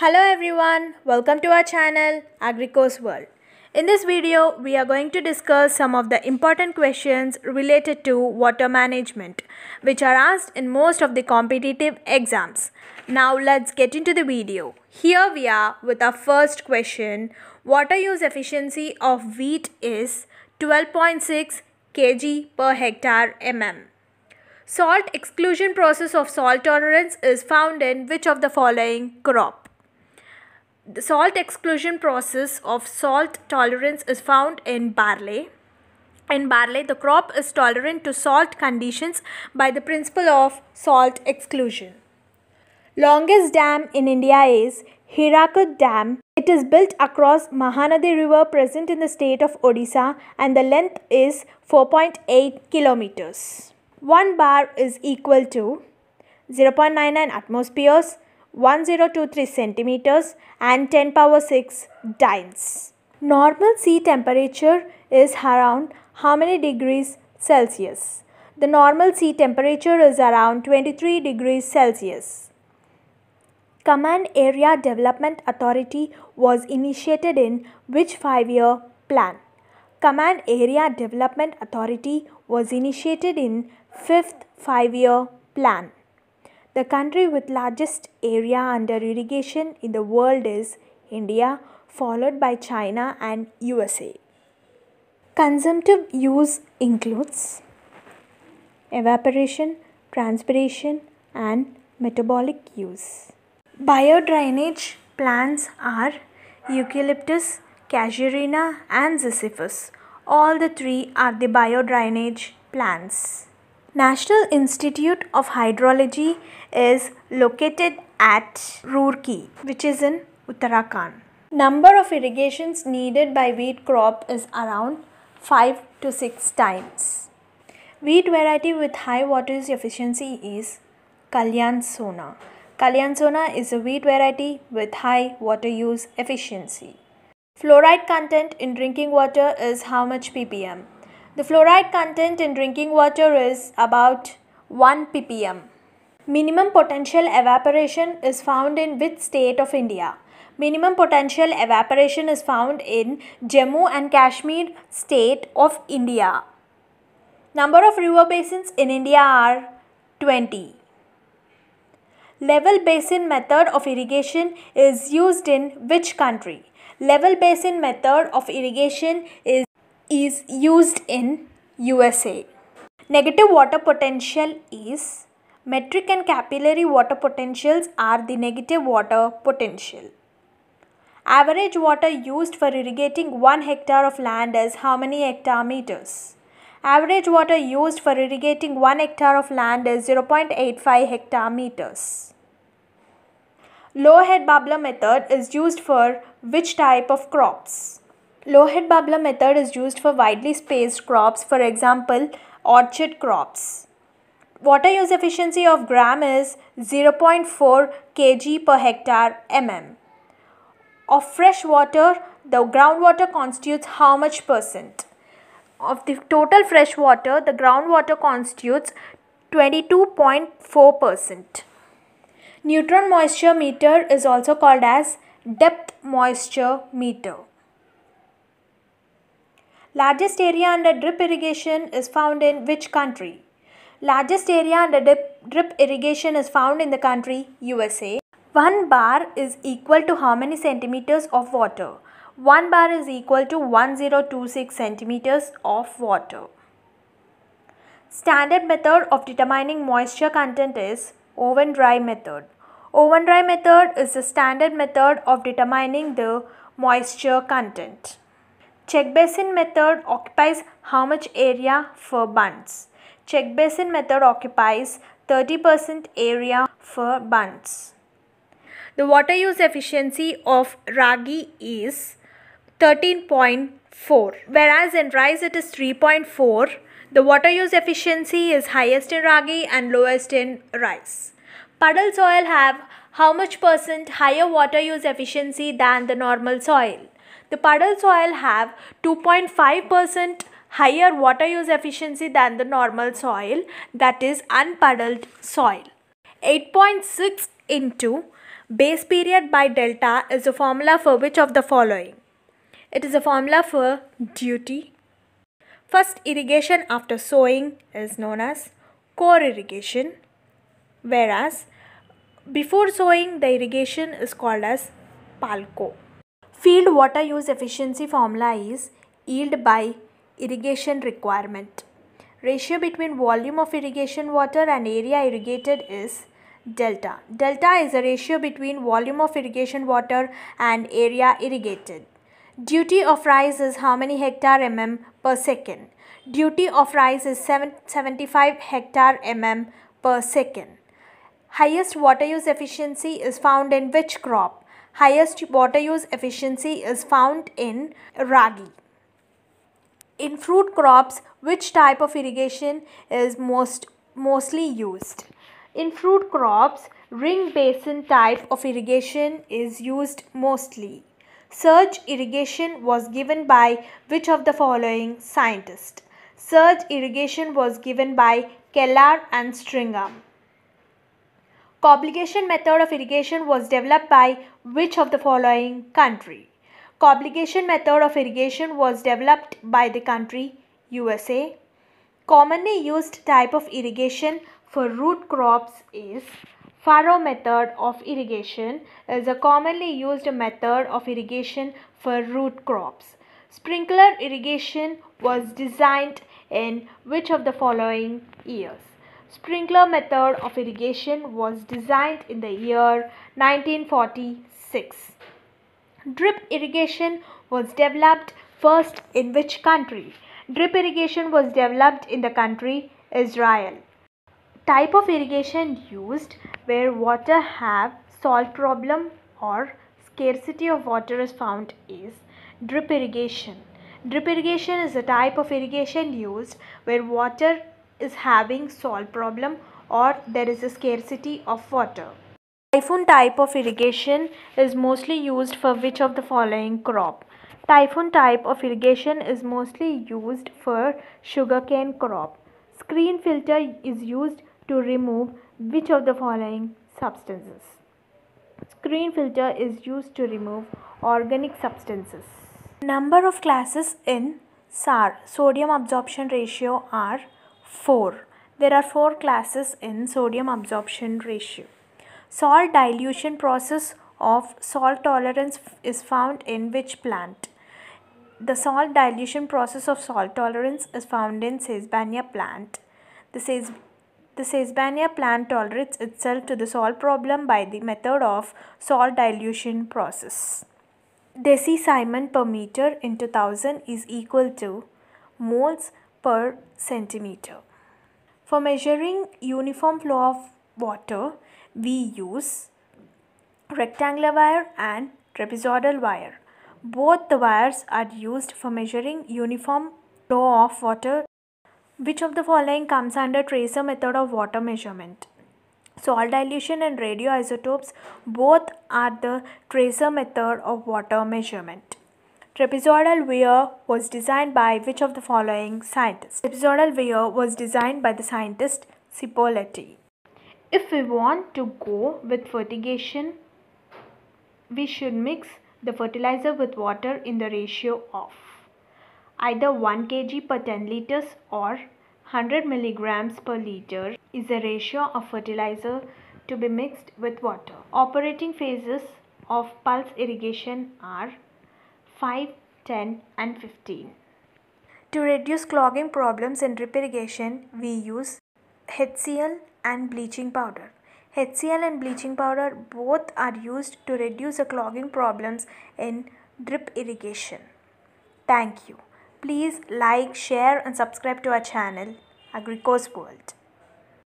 Hello everyone, welcome to our channel AgriCourse World. In this video, we are going to discuss some of the important questions related to water management, which are asked in most of the competitive exams. Now let's get into the video. Here we are with our first question. Water use efficiency of wheat is 12.6 kg per hectare mm. Salt exclusion process of salt tolerance is found in which of the following crop? The salt exclusion process of salt tolerance is found in barley. In barley, the crop is tolerant to salt conditions by the principle of salt exclusion. Longest dam in India is Hirakud Dam. It is built across Mahanadi River present in the state of Odisha and the length is 4.8 kilometers. One bar is equal to 0.99 atmospheres, 1023 centimeters and 10 power 6 dynes. Normal sea temperature is around how many degrees Celsius? The normal sea temperature is around 23 degrees Celsius. Command Area Development Authority was initiated in which five-year plan? Command Area Development Authority was initiated in 5th five-year plan. The country with largest area under irrigation in the world is India, followed by China and USA. Consumptive use includes evaporation, transpiration, and metabolic use. Biodrainage plants are eucalyptus, casuarina, and sisyphus. All the three are the biodrainage plants. National Institute of Hydrology is located at Roorkee, which is in Uttarakhand. Number of irrigations needed by wheat crop is around 5 to 6 times. Wheat variety with high water efficiency is Kalyan Sona. Kalyan Sona is a wheat variety with high water use efficiency. Fluoride content in drinking water is how much ppm? The fluoride content in drinking water is about 1 ppm. Minimum potential evaporation is found in which state of India? Minimum potential evaporation is found in Jammu and Kashmir state of India. Number of river basins in India are 20. Level basin method of irrigation is used in which country? Level basin method of irrigation is is used in USA. Negative water potential is metric and capillary water potentials are the negative water potential. Average water used for irrigating 1 hectare of land is how many hectare meters? Average water used for irrigating 1 hectare of land is 0.85 hectare meters. Low head bubbler method is used for which type of crops? Low-head Babla method is used for widely spaced crops, for example, orchard crops. Water use efficiency of gram is 0.4 kg per hectare mm. Of fresh water, the groundwater constitutes how much percent? Of the total fresh water, the groundwater constitutes 22.4 percent. Neutron moisture meter is also called as depth moisture meter. Largest area under drip irrigation is found in which country? Largest area under drip, drip irrigation is found in the country USA. One bar is equal to how many centimeters of water? One bar is equal to 1026 centimeters of water. Standard method of determining moisture content is oven dry method. Oven dry method is the standard method of determining the moisture content. Check basin method occupies how much area for buns? Check basin method occupies 30% area for buns. The water use efficiency of ragi is 13.4 whereas in rice it is 3.4. The water use efficiency is highest in ragi and lowest in rice. Puddle soil have how much percent higher water use efficiency than the normal soil? the puddle soil have 2.5% higher water use efficiency than the normal soil that is unpuddled soil. 8.6 into base period by delta is a formula for which of the following? It is a formula for duty. First irrigation after sowing is known as core irrigation whereas before sowing the irrigation is called as palco. Field water use efficiency formula is yield by irrigation requirement. Ratio between volume of irrigation water and area irrigated is delta. Delta is a ratio between volume of irrigation water and area irrigated. Duty of rice is how many hectare mm per second? Duty of rice is 75 hectare mm per second. Highest water use efficiency is found in which crop? highest water use efficiency is found in ragi. In fruit crops, which type of irrigation is most mostly used? In fruit crops, ring basin type of irrigation is used mostly. Surge irrigation was given by which of the following scientists? Surge irrigation was given by Kellar and Stringham. Complication method of irrigation was developed by which of the following country? Obligation method of irrigation was developed by the country USA. Commonly used type of irrigation for root crops is furrow method of irrigation is a commonly used method of irrigation for root crops. Sprinkler irrigation was designed in which of the following years? sprinkler method of irrigation was designed in the year 1946. Drip irrigation was developed first in which country? Drip irrigation was developed in the country Israel. Type of irrigation used where water have salt problem or scarcity of water is found is drip irrigation. Drip irrigation is a type of irrigation used where water is having salt problem or there is a scarcity of water. Typhoon type of irrigation is mostly used for which of the following crop? Typhoon type of irrigation is mostly used for sugarcane crop. Screen filter is used to remove which of the following substances? Screen filter is used to remove organic substances. Number of classes in SAR, sodium absorption ratio are 4. There are 4 classes in sodium absorption ratio. Salt dilution process of salt tolerance is found in which plant? The salt dilution process of salt tolerance is found in Sesbania plant. The, Ses the Sesbania plant tolerates itself to the salt problem by the method of salt dilution process. Desi Simon per meter in 2000 is equal to moles per centimeter. For measuring uniform flow of water, we use rectangular wire and trapezoidal wire. Both the wires are used for measuring uniform flow of water. Which of the following comes under tracer method of water measurement? Salt dilution and radioisotopes both are the tracer method of water measurement. Trapezoidal weir was designed by which of the following scientists? Trapezoidal weir was designed by the scientist Cipolletti. If we want to go with fertigation, we should mix the fertilizer with water in the ratio of either 1 kg per 10 liters or 100 milligrams per liter is the ratio of fertilizer to be mixed with water. Operating phases of pulse irrigation are 5, 10 and 15. To reduce clogging problems in drip irrigation, we use HCl and bleaching powder. HCl and bleaching powder both are used to reduce the clogging problems in drip irrigation. Thank you. Please like, share and subscribe to our channel Agricos World.